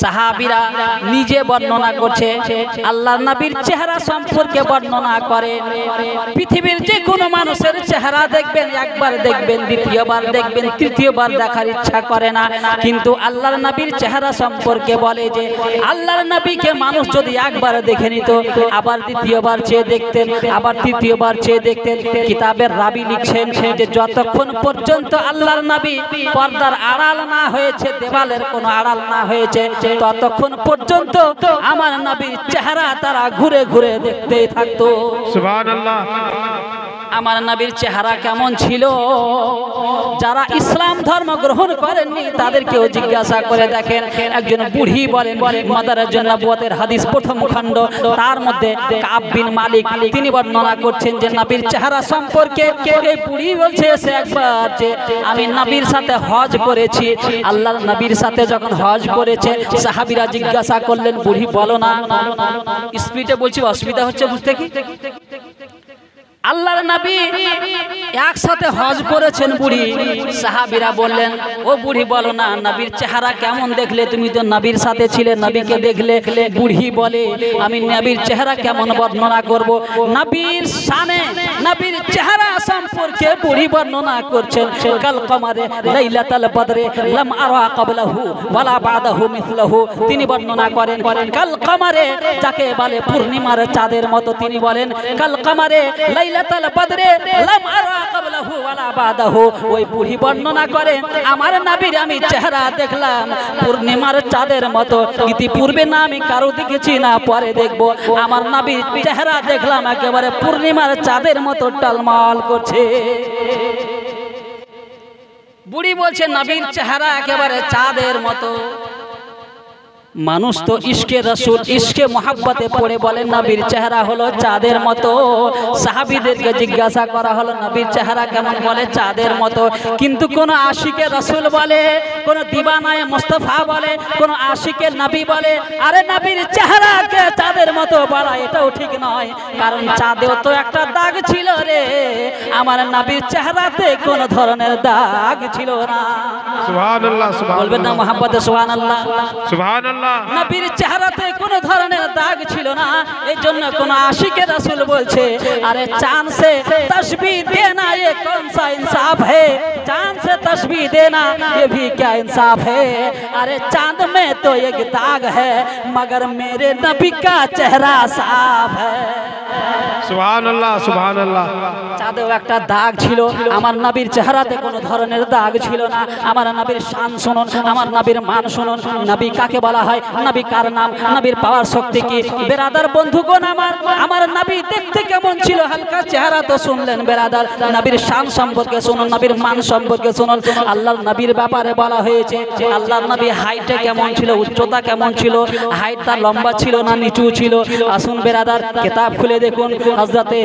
সাহাবিরা নিজে বর্ণনা করছে আল্লাহ নবীর চেহারা সম্পর্কে বর্ণনা করেন পৃথিবীর যে কোনো মানুষের চেহারা দেখবেন একবার দেখবেন দ্বিতীয়বার দেখবেন তৃতীয়বার দেখার ইচ্ছা করে না কিন্তু আল্লাহর নবীর চেহারা সম্পর্কে বলে যে আল্লাহর নবীকে মানুষ যদি একবার দেখে নিত আবার দ্বিতীয়বার চেয়ে দেখতেন আবার তৃতীয়বার চেয়ে দেখতেন কিতাবের রাবি লিখছেন যে যতক্ষণ পর্যন্ত আল্লাহর নবী পর্দার আড়াল না হয়েছে দেওয়ালের কোনো আড়াল না হয়েছে ততক্ষণ পর্যন্ত আমার নবীর চেহারা তারা ঘুরে ঘুরে দেখতেই থাকতো আমার নবীর চেহারা কেমন ছিল যারা ইসলাম ধর্ম গ্রহণ করেননি তাদেরকেও জিজ্ঞাসা করে দেখেন একজন বুড়ি বলেন মাদারের জন্য বুয়াতের হাদিস প্রথম খণ্ড তার মধ্যে কাব্বিন মালিক তিনি বর্ণনা করছেন যে নবীর চেহারা সম্পর্কে এই বুড়ি বলছে সে একবার যে আমি নবীর সাথে হজ করেছি আল্লাহর নবীর সাথে যখন হজ করেছে সাহাবিরা জিজ্ঞাসা করলেন বুড়ি বলো না স্পিডে বলছি অসুবিধা হচ্ছে বুঝতে কি আল্লাহর নবী একসাথে হজ করেছেন বুড়ি সাহাবিরা বললেন ও বুড়ি বলো না নবীর চেহারা কেমন দেখলে তুমি তো নবীর সাথে ছিলে নবীকে দেখলে বুড়ি বলে আমি নবীর চেহারা কেমন বর্ণনা করব নবীর সামনে নবীর চেহারা সম্পর্কে বুড়ি বর্ণনা করছেন কাল কমারে লাইলাতাল বদরে লাম আরা ক্বাবলাহু ওয়ালা বাদাহু মিসলাহু তিনি বর্ণনা করেন কাল কমারে যাকে বলে পূর্ণিমার চাঁদের মতো তিনি বলেন কাল কমারে লাই লাইলাতাল বদরে লা মারা কাবলাহু ওয়ালা বাদাহু ওই বুড়ি বর্ণনা করে আমার নবীর আমি চেহারা দেখলাম পূর্ণিমার চাঁদের মতো ইতিপূর্বে না আমি কারো দেখেছি না পরে দেখব আমার নবীর চেহারা দেখলাম একেবারে পূর্ণিমার চাঁদের মতো টালমাল করছে বুড়ি বলছে নবীর চেহারা একেবারে চাঁদের মতো মানুষ তো ইশকে রসুল ইশকে মহাব্বতে পড়ে বলেন নবীর চেহারা হলো চাঁদের মতো সাহাবিদেরকে জিজ্ঞাসা করা হলো নবীর চেহারা কেমন বলে চাঁদের মতো কিন্তু কোন আশিকে রসুল বলে কোন দিবানায় মোস্তফা বলে কোন আশিকে নবী বলে আরে নবীর কে চাঁদের মতো বলা এটাও ঠিক নয় কারণ চাঁদেও তো একটা দাগ ছিল রে আমার নবীর চেহারাতে কোন ধরনের দাগ ছিল না সুবহানাল্লাহ সুবহানাল্লাহ বলবেন না মাহবুব সুবহানাল্লাহ সুবহানাল্লাহ নবীর চেহারাতে কোন ধরনের দাগ ছিল না এইজন্য কোন আশিকে রাসূল বলছে আরে চাঁদ से तश्বীহ देना ये कौन सा इंसाफ है चांद से तश्বীহ देना ये भी क्या इंसाफ है अरे चांद में तो एक दाग है मगर मेरे नबी का चेहरा साफ है আল্লাহ একটা দাগ ছিল আমার নবীর চেহারাতে কোনো ধরনের দাগ ছিল না আমার শান শুনুন আমার মান শুনুন নবী কাকে বলা হয় নবী কার নাম নবীর পাওয়ার শক্তি কি বেরাদার আমার আমার দেখতে কেমন ছিল হালকা চেহারা তো শুনলেন বেরাদার নবীর শান শুনুন নবীর মান শুনুন আল্লাহর ব্যাপারে বলা হয়েছে আল্লাহর নবী হাইটে কেমন ছিল উচ্চতা কেমন ছিল হাইট লম্বা ছিল না নিচু ছিল আসুন বেরাদার কেতাব খুলে দেখুন হজরতে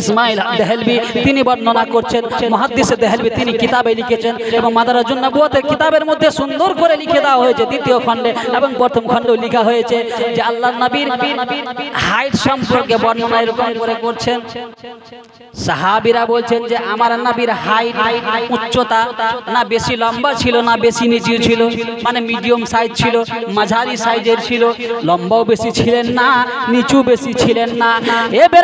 ইসমাইল দেহলবি তিনি বর্ণনা করছেন মহাদ্দিসে দেহলবি তিনি কিতাবে লিখেছেন এবং মাদারাজুন নবুয়াতের কিতাবের মধ্যে সুন্দর করে লিখে দেওয়া হয়েছে দ্বিতীয় খণ্ডে এবং প্রথম খণ্ডেও লিখা হয়েছে যে আল্লাহ নবীর হাইট সম্পর্কে বর্ণনা এরকম করে করছেন সাহাবিরা বলছেন যে আমার নবীর হাইট উচ্চতা না বেশি লম্বা ছিল না বেশি নিচু ছিল মানে মিডিয়াম সাইজ ছিল মাঝারি সাইজের ছিল লম্বাও বেশি ছিলেন না নিচু বেশি ছিলেন না এবার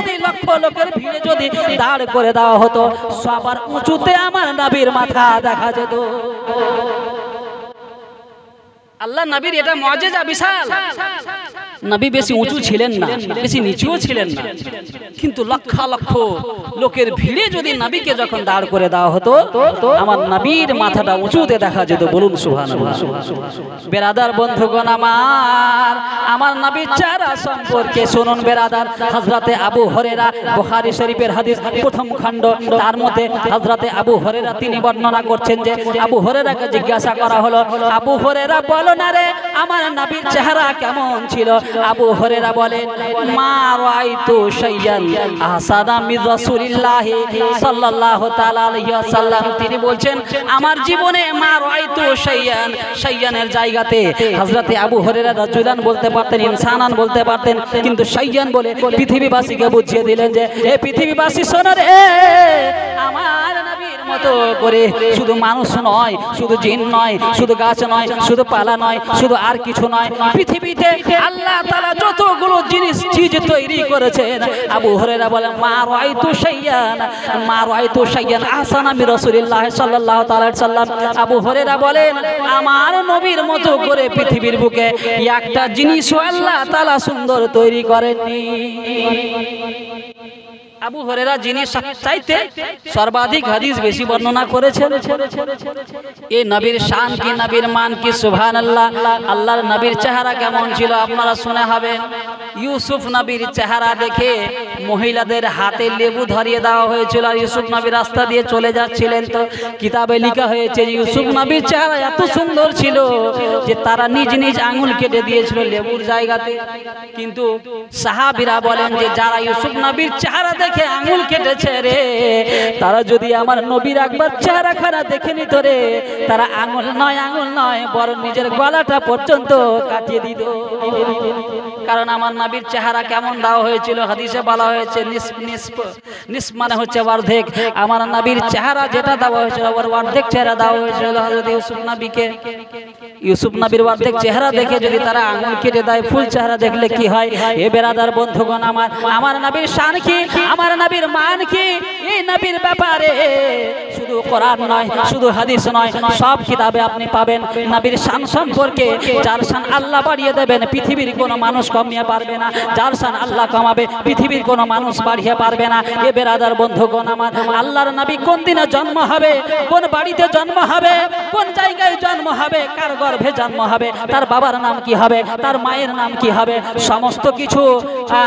যদি লক্ষ লোকের ভিড়ে যদি দাঁড় করে দেওয়া হতো সবার উঁচুতে আমার নাবির মাথা দেখা যেত আল্লাহ নবীর এটা যা বিশাল নবী বেশি উঁচু ছিলেন না বেশি নিচুও ছিলেন না কিন্তু লক্ষ লক্ষ লোকের ভিড়ে যদি নবীকে যখন দাঁড় করে দেওয়া হতো তো আমার নবীর মাথাটা উঁচুতে দেখা যেত বলুন সুহান বেরাদার বন্ধুগণ আমার আমার নবী চারা সম্পর্কে শুনুন বেরাদার হাজরাতে আবু হরেরা বোহারি শরীফের হাদিস প্রথম খণ্ড তার মধ্যে হাজরাতে আবু হরেরা তিনি বর্ণনা করছেন যে আবু হরেরাকে জিজ্ঞাসা করা হলো আবু হরেরা বলো না রে আমার নাবির চেহারা কেমন ছিল আবু হরেরা বলেন মা রাইতু শাইয়ান আহসানা মির রাসূলুল্লাহ সাল্লাল্লাহু তাআলা আলাইহি ওয়াসাল্লাম তিনি বলছেন আমার জীবনে মা রাইতু শাইয়ান শাইয়ানের জায়গাতে হযরতে আবু হরেরা রাজুদান বলতে পারতেন ইনসানান বলতে পারতেন কিন্তু শাইয়ান বলে পৃথিবীবাসীকে বুঝিয়ে দিলেন যে এ পৃথিবীবাসী শোনো রে আমার মতো করে শুধু মানুষ নয় শুধু জিন নয় শুধু গাছ নয় শুধু পালা নয় শুধু আর কিছু নয় পৃথিবীতে আল্লাহ তালা যতগুলো জিনিস চিজ তৈরি করেছেন আবু হরেরা বলে মা রয় তো সাইয়ান মা রয় তো সাইয়ান আসান আমি রসুলিল্লাহ সাল্লাহ তালা সাল্লাম আবু হরেরা বলেন আমার নবীর মতো করে পৃথিবীর বুকে একটা জিনিসও আল্লাহ তালা সুন্দর তৈরি করেননি আবু চাইতে সর্বাধিক বেশি বর্ণনা নবীর নবীর মান কি সুভান আল্লাহ নবীর চেহারা কেমন ছিল আপনারা ইউসুফ নবীর চেহারা দেখে মহিলাদের হাতে লেবু ধরিয়ে দেওয়া হয়েছিল আর ইউসুফ নবী রাস্তা দিয়ে চলে যাচ্ছিলেন তো কিতাবে লিখা হয়েছে ইউসুফ নবীর চেহারা এত সুন্দর ছিল যে তারা নিজ নিজ আঙুল কেটে দিয়েছিল লেবুর জায়গাতে কিন্তু সাহাবিরা বলেন যে যারা ইউসুফ নবীর চেহারা দেখে আঙুল কেটেছে রে তারা যদি আমার নবীর একবার খারা দেখে নিত রে তারা আঙুল নয় আঙুল নয় বরং নিজের গলাটা পর্যন্ত কাটিয়ে দিত কারণ আমার নাবির চেহারা কেমন দেওয়া হয়েছিল হাদিসে বলা হয়েছে নিস্প মানে হচ্ছে অর্ধেক আমার নাবির চেহারা যেটা দেওয়া হয়েছিল আবার অর্ধেক চেহারা দেওয়া হয়েছিল হজরত ইউসুফ নাবিকে ইউসুফ নাবির অর্ধেক চেহারা দেখে যদি তারা আঙুল কেটে দেয় ফুল চেহারা দেখলে কি হয় এ বেরাদার বন্ধুগণ আমার আমার নাবির শান কি আমার নাবির মান কি নবীর ব্যাপারে শুধু কোরআন নয় শুধু হাদিস নয় সব কিতাবে আপনি পাবেন নবীর শান সম্পর্কে যার শান আল্লাহ বাড়িয়ে দেবেন পৃথিবীর কোনো মানুষ কমিয়ে পারবে না যার শান আল্লাহ কমাবে পৃথিবীর কোনো মানুষ বাড়িয়ে পারবে না এ বেরাদার বন্ধুগণ আমার আল্লাহর নবী কোন দিনে জন্ম হবে কোন বাড়িতে জন্ম হবে কোন জায়গায় জন্ম হবে কার গর্ভে জন্ম হবে তার বাবার নাম কি হবে তার মায়ের নাম কি হবে সমস্ত কিছু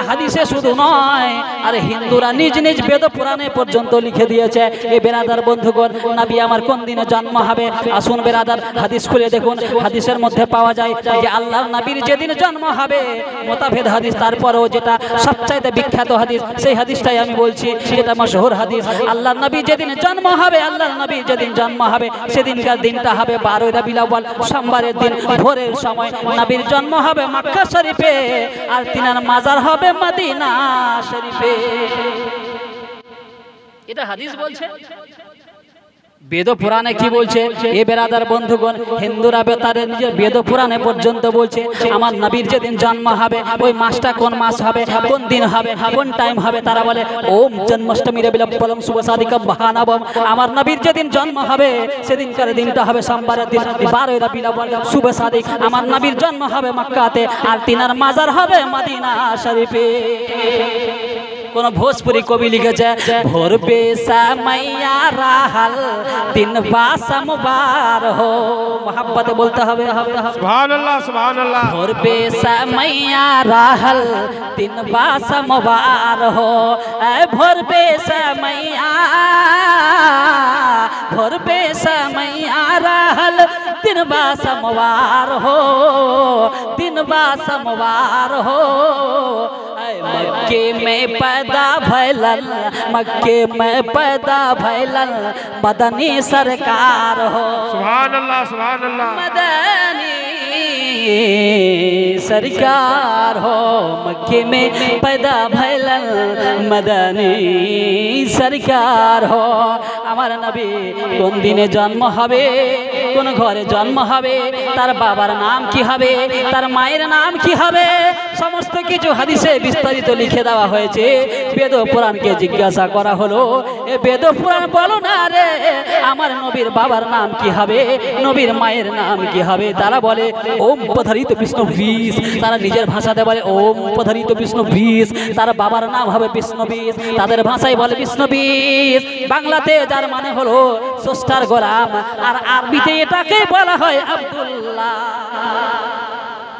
হাদিসে শুধু নয় আর হিন্দুরা নিজ নিজ বেদ পুরাণে পর্যন্ত পর্যন্ত লিখে দিয়েছে এ বেরাদার বন্ধুগণ নাবি আমার কোন দিনে জন্ম হবে আসুন বেরাদার হাদিস খুলে দেখুন হাদিসের মধ্যে পাওয়া যায় যে আল্লাহ নাবির যেদিন জন্ম হবে মোতাভেদ হাদিস তারপরেও যেটা সবচাইতে বিখ্যাত হাদিস সেই হাদিসটাই আমি বলছি যেটা মশহুর হাদিস আল্লাহ নবী যেদিন জন্ম হবে আল্লাহ নবী যেদিন জন্ম হবে সেদিনকার দিনটা হবে বারোই রবিল আব্বাল সোমবারের দিন ভোরের সময় নবীর জন্ম হবে মাক্কা শরীফে আর তিনার মাজার হবে মাদিনা শরীফে এটা হাদিস বলছে বেদ পুরাণে কি বলছে এ বেরাদার বন্ধুগণ হিন্দুরা বেতারে নিজের বেদ পুরাণে পর্যন্ত বলছে আমার নবীর যেদিন জন্ম হবে ওই মাসটা কোন মাস হবে কোন দিন হবে কোন টাইম হবে তারা বলে ওম জন্মাষ্টমীর পলম শুভ সাদিক মহানবম আমার নবীর যেদিন জন্ম হবে সেদিনকার দিনটা হবে সোমবারের দিন বারোই রবিলবল শুভ সাদিক আমার নবীর জন্ম হবে মক্কাতে আর তিনার মাজার হবে মাদিনা শরীফে कोनो भोजपुरी कवि लिखे छे भोर बेसा मैया रहल दिन बा समवार हो मोहब्बत बोलते हवे सुभान अल्लाह सुभान अल्लाह भोर बेसा मैया रहल दिन बा हो ए भोर बेसा मैया भोर बेसा मैया रहल दिन बा समवार हो दिन बा हो মক মে পদ ভাইল মক মে পদ ভাইল বদনি সরকার হ সুবহানাল্লাহ সুবহানাল্লাহ মদানি সরকার হ মক মে পদ ভাইল মদানি সরকার হ আমার নবী কোন দিনে জন্ম হবে কোন ঘরে জন্ম হবে তার বাবার নাম কি হবে তার মায়ের নাম কি হবে সমস্ত কিছু হাদিসে বিস্তারিত লিখে দেওয়া হয়েছে বেদ পুরাণকে জিজ্ঞাসা করা হলো এ বেদ পুরাণ বলো না রে আমার নবীর বাবার নাম কি হবে নবীর মায়ের নাম কি হবে তারা বলে ওম উপধারিত বিষ্ণু বিষ তারা নিজের ভাষাতে বলে ওম উপধারিত বিষ্ণু বিষ তার বাবার নাম হবে বিষ্ণু বিষ তাদের ভাষায় বলে বিষ্ণু বিষ বাংলাতে যার মানে হলো স্রষ্টার গোলাম আর আরবিতে এটাকে বলা হয় আব্দুল্লাহ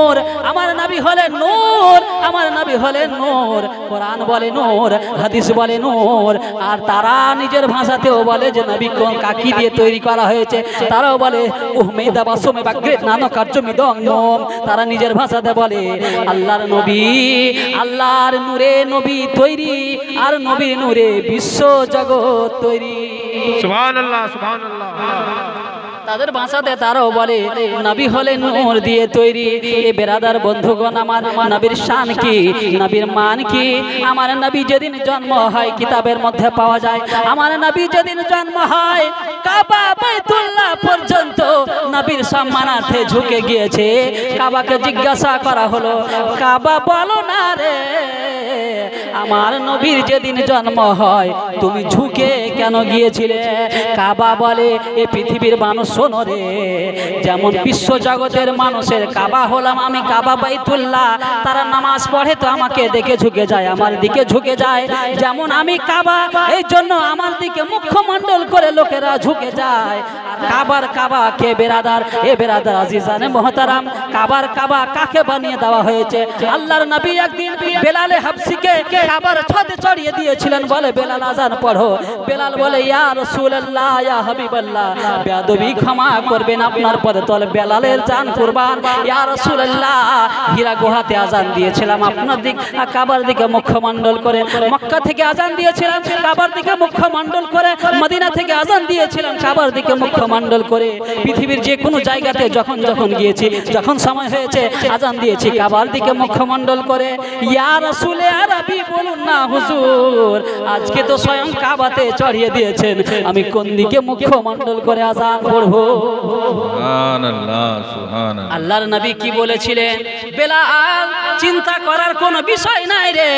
নূর আমার নাবি হলে নূর আমার নাবি হলে নূর কোরআন বলে নূর হাদিস বলে নূর আর তারা নিজের ভাষাতেও বলে যে নাবি কোন কাকি দিয়ে তৈরি করা হয়েছে তারাও বলে উহমেদা বাসমে বাগ্রে নানো কার্যমিদ অঙ্গম তারা নিজের ভাষাতে বলে আল্লাহর নবী আল্লাহর নূরে নবী তৈরি আর নবী নূরে বিশ্ব জগৎ তৈরি সুবহানাল্লাহ সুবহানাল্লাহ তাদের বাঁচাতে তারাও বলে নাবি হলে নূর দিয়ে তৈরি এ বেরাদার বন্ধুগণ আমার নাবির শান কি নাবির মান কি আমার নাবি যেদিন জন্ম হয় কিতাবের মধ্যে পাওয়া যায় আমার নাবি যেদিন জন্ম হয় কাবা বাইতুল্লাহ পর্যন্ত নাবির সব মানাতে ঝুঁকে গিয়েছে কাবাকে জিজ্ঞাসা করা হলো কাবা বলো না রে আমার নবীর যেদিন জন্ম হয় তুমি ঝুঁকে কেন গিয়েছিলে কাবা বলে এ পৃথিবীর মানুষ শোনো রে যেমন বিশ্ব জগতের মানুষের কাবা হলাম আমি কাবা বাইতুল্লাহ তারা নামাজ পড়ে তো আমাকে দেখে ঝুঁকে যায় আমার দিকে ঝুঁকে যায় যেমন আমি কাবা এই জন্য আমার দিকে মুখ্যমণ্ডল করে লোকেরা ঝুঁকে যায় কাবার কাবা কে বেরাদার এ বেরাদার আজিজানে মহতারাম কাবার কাবা কাকে বানিয়ে দেওয়া হয়েছে আল্লাহর নবী একদিন বেলালে হাফসিকে কাবার ছাদে চড়িয়ে দিয়েছিলেন বলে বেলাল আজান পড়ো বেলাল বলে ইয়া রাসূলুল্লাহ ইয়া হাবিবাল্লাহ বেয়াদবি ক্ষমা করবেন আপনার পদে তলে বেলালের জান কুরবান ইয়া রাসূলুল্লাহ হীরা গুহাতে আজান দিয়েছিলাম আপনার দিক কাবার দিকে মুখ্যমণ্ডল করে মক্কা থেকে আজান দিয়েছিলাম কাবার দিকে মুখ্যমণ্ডল করে মদিনা থেকে আজান দিয়েছিলাম কাবার দিকে মুখ্যমণ্ডল করে পৃথিবীর যে কোনো জায়গাতে যখন যখন গিয়েছি যখন সময় হয়েছে আজান দিয়েছি কাবার দিকে মুখ্যমন্ডল করে ইয়ার আসলে আর আপনি বলুন না হুজুর আজকে তো স্বয়ং কাবাতে চড়িয়ে দিয়েছেন আমি কোন দিকে মুখ্যমন্ডল করে আজান পড়ব আল্লাহর নবী কি বলেছিলেন বেলাল চিন্তা করার কোন বিষয় নাই রে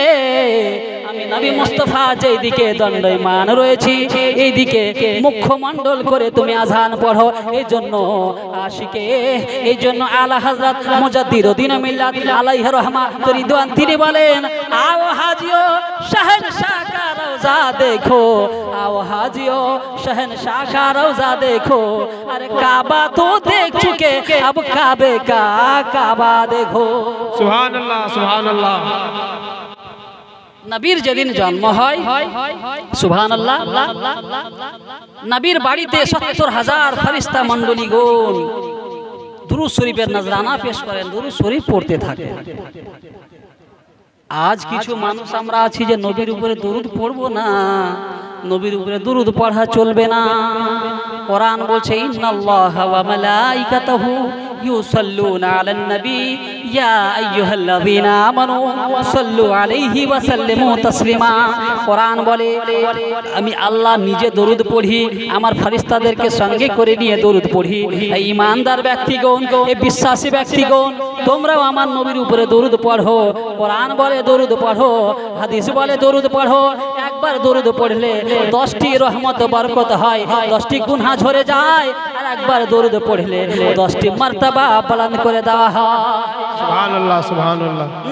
আমি নবী মুস্তফা যেদিকে দণ্ডয়মান রয়েছি এইদিকে মুখ্যমন্ডল করে তুমি আজান পড়ো এই জন্য আশিকে এই জন্য আলা হাজরাত মুজাদ্দিদ উদ্দিন মিল্লাত আলাইহি রহমাত রিদওয়ান তিনি বলেন আও হাজিও শাহেন শাখা রওজা দেখো আও হাজিও শাহেন শাখা রওজা দেখো আরে কাবা তো দেখ চুকে আব কাবে কা কাবা দেখো सुभान अल्लाह নবীর যেদিন জন্ম হয় নবীর বাড়িতে সত্তর হাজার ফারিস্তা মন্ডলী দুরু শরীফের নজরানা পেশ করেন দুরু শরীফ পড়তে থাকে আজ কিছু মানুষ আমরা আছি যে নবীর উপরে দুরুদ পড়বো না নবীর উপরে দুরুদ পড়া চলবে না কোরআন বলছে ইন্নাল্লাহ ওয়া মালাইকাতাহু ইউসাল্লুনা আলান নবী আমি আল্লাহ নিজে দরুদ পড়ি আমার ফারিস্তাদেরকে সঙ্গে করে নিয়ে দরুদ পড়ি এই ইমানদার ব্যক্তিগণ এই বিশ্বাসী ব্যক্তিগণ তোমরাও আমার নবীর উপরে দরুদ পড়ো কোরআন বলে দরুদ পড়ো হাদিস বলে দরুদ পড়ো একবার দরুদ পড়লে দশটি রহমত বরকত হয় দশটি গুনহা ঝরে যায় আর একবার দরুদ পড়লে দশটি মার্তাবা পালন করে দেওয়া হয়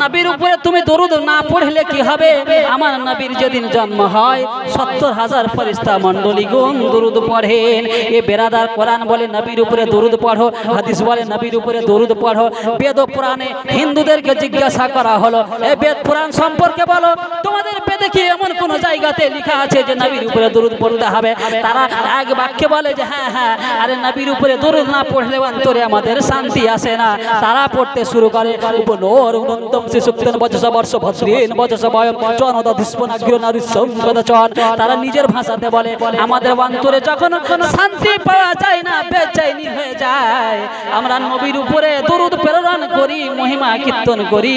নাবির উপরে তুমি দরুদ না পড়লে কি হবে আমার নাবির যেদিন জন্ম হয় সত্তর হাজার ফরিস্তা মন্ডলী গুণ দরুদ পড়েন এ বেরাদার কোরআন বলে নাবির উপরে দরুদ পড়ো হাদিস বলে নাবির উপরে দরুদ পড়ো বেদ পুরাণে হিন্দুদেরকে জিজ্ঞাসা করা হলো এ বেদ পুরাণ সম্পর্কে বলো তোমাদের বেদে কি এমন কোন জায়গা জায়গাতে লিখা আছে যে নাবির উপরে দরুদ পড়তে হবে তারা এক বাক্যে বলে যে হ্যাঁ হ্যাঁ আরে নাবির উপরে দরুদ না পড়লে অন্তরে আমাদের শান্তি আসে না তারা পড়তে শুরু করে উপনোর উনন্তম শিশুক্তেন বচস বর্ষ ভদ্রেন বচস বয়ম চনদ দুষ্পনাগ্র নারুসম চন তারা নিজের ভাষাতে বলে আমাদের অন্তরে যখন শান্তি পাওয়া যায় না বেচাইনি হয়ে যায় আমরা নবীর উপরে দরুদ প্রেরণ করি মহিমা কীর্তন করি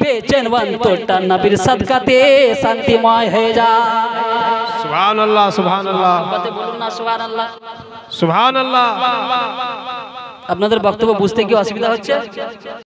বেচেন অন্তরটা নবীর সাদকাতে শান্তিময় হয়ে যায় सुबहान अल्लाह सुबहान अल्लाह বলুন না সুবহানাল্লাহ সুবহান আল্লাহ আপনাদের বক্তব্য বুঝতে কি অসুবিধা হচ্ছে